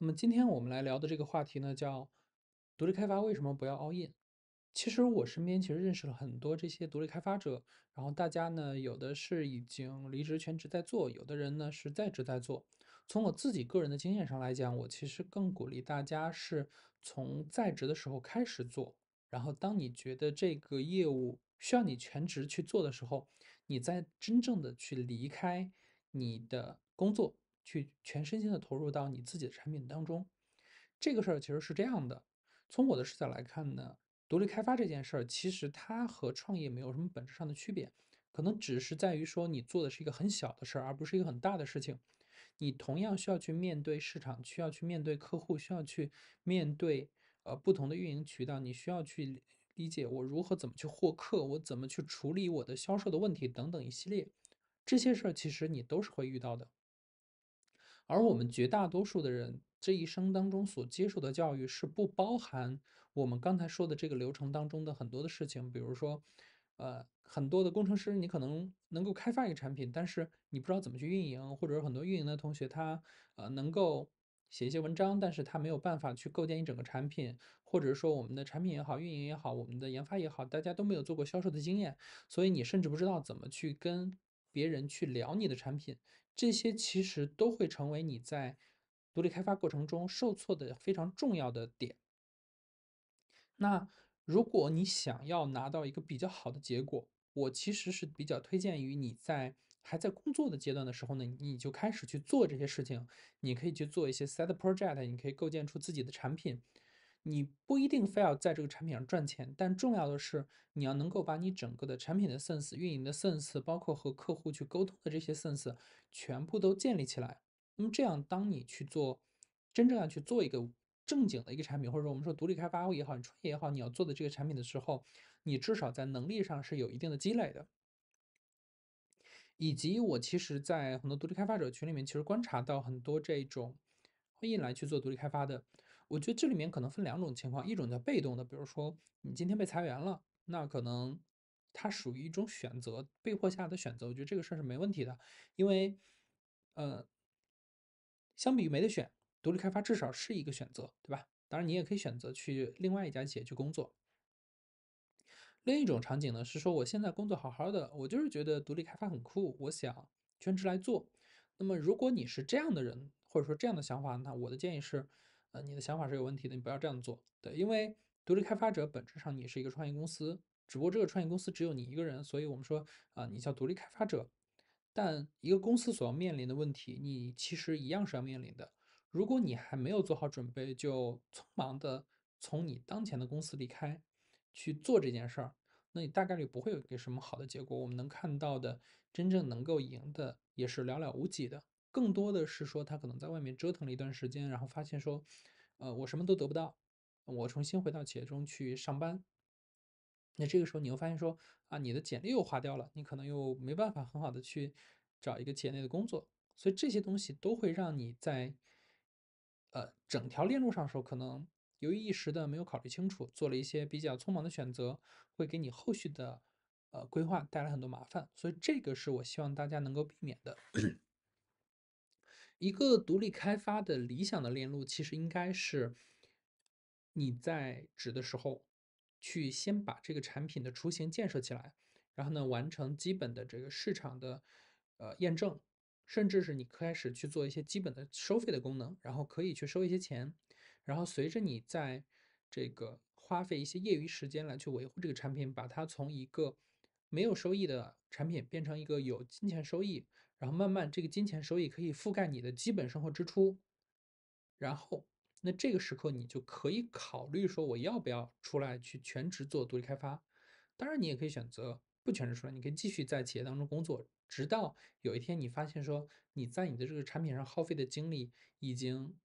那么今天我们来聊的这个话题呢，叫独立开发为什么不要 all in。其实我身边其实认识了很多这些独立开发者，然后大家呢，有的是已经离职全职在做，有的人呢是在职在做。从我自己个人的经验上来讲，我其实更鼓励大家是从在职的时候开始做，然后当你觉得这个业务需要你全职去做的时候，你再真正的去离开你的工作。去全身心的投入到你自己的产品当中，这个事儿其实是这样的。从我的视角来看呢，独立开发这件事儿，其实它和创业没有什么本质上的区别，可能只是在于说你做的是一个很小的事儿，而不是一个很大的事情。你同样需要去面对市场，需要去面对客户，需要去面对呃不同的运营渠道。你需要去理解我如何怎么去获客，我怎么去处理我的销售的问题等等一系列这些事儿，其实你都是会遇到的。而我们绝大多数的人这一生当中所接受的教育是不包含我们刚才说的这个流程当中的很多的事情，比如说，呃，很多的工程师你可能能够开发一个产品，但是你不知道怎么去运营，或者很多运营的同学他呃能够写一些文章，但是他没有办法去构建一整个产品，或者说我们的产品也好，运营也好，我们的研发也好，大家都没有做过销售的经验，所以你甚至不知道怎么去跟别人去聊你的产品。这些其实都会成为你在独立开发过程中受挫的非常重要的点。那如果你想要拿到一个比较好的结果，我其实是比较推荐于你在还在工作的阶段的时候呢，你就开始去做这些事情。你可以去做一些 side project，你可以构建出自己的产品。你不一定非要在这个产品上赚钱，但重要的是你要能够把你整个的产品的 sense、运营的 sense，包括和客户去沟通的这些 sense，全部都建立起来。那么这样，当你去做真正要去做一个正经的一个产品，或者说我们说独立开发也好，你创业也好，你要做的这个产品的时候，你至少在能力上是有一定的积累的。以及我其实，在很多独立开发者群里面，其实观察到很多这种会来去做独立开发的。我觉得这里面可能分两种情况，一种叫被动的，比如说你今天被裁员了，那可能它属于一种选择，被迫下的选择。我觉得这个事儿是没问题的，因为呃，相比于没得选，独立开发至少是一个选择，对吧？当然你也可以选择去另外一家企业去工作。另一种场景呢是说，我现在工作好好的，我就是觉得独立开发很酷，我想全职来做。那么如果你是这样的人，或者说这样的想法，那我的建议是。呃，你的想法是有问题的，你不要这样做。对，因为独立开发者本质上你是一个创业公司，只不过这个创业公司只有你一个人，所以我们说啊，你叫独立开发者。但一个公司所要面临的问题，你其实一样是要面临的。如果你还没有做好准备，就匆忙的从你当前的公司离开去做这件事儿，那你大概率不会有一个什么好的结果。我们能看到的真正能够赢的也是寥寥无几的。更多的是说，他可能在外面折腾了一段时间，然后发现说，呃，我什么都得不到，我重新回到企业中去上班。那这个时候，你又发现说，啊，你的简历又花掉了，你可能又没办法很好的去找一个企业内的工作。所以这些东西都会让你在，呃，整条链路上的时候，可能由于一时的没有考虑清楚，做了一些比较匆忙的选择，会给你后续的，呃，规划带来很多麻烦。所以这个是我希望大家能够避免的。一个独立开发的理想的链路，其实应该是你在值的时候，去先把这个产品的雏形建设起来，然后呢，完成基本的这个市场的呃验证，甚至是你开始去做一些基本的收费的功能，然后可以去收一些钱，然后随着你在这个花费一些业余时间来去维护这个产品，把它从一个。没有收益的产品变成一个有金钱收益，然后慢慢这个金钱收益可以覆盖你的基本生活支出，然后那这个时刻你就可以考虑说我要不要出来去全职做独立开发。当然你也可以选择不全职出来，你可以继续在企业当中工作，直到有一天你发现说你在你的这个产品上耗费的精力已经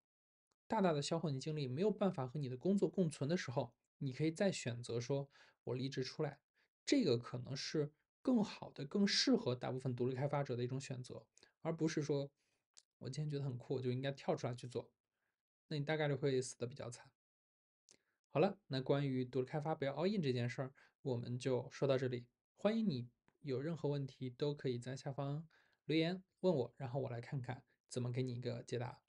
大大的消耗你精力，没有办法和你的工作共存的时候，你可以再选择说我离职出来。这个可能是更好的、更适合大部分独立开发者的一种选择，而不是说，我今天觉得很酷，我就应该跳出来去做，那你大概率会死的比较惨。好了，那关于独立开发不要 all in 这件事儿，我们就说到这里。欢迎你有任何问题都可以在下方留言问我，然后我来看看怎么给你一个解答。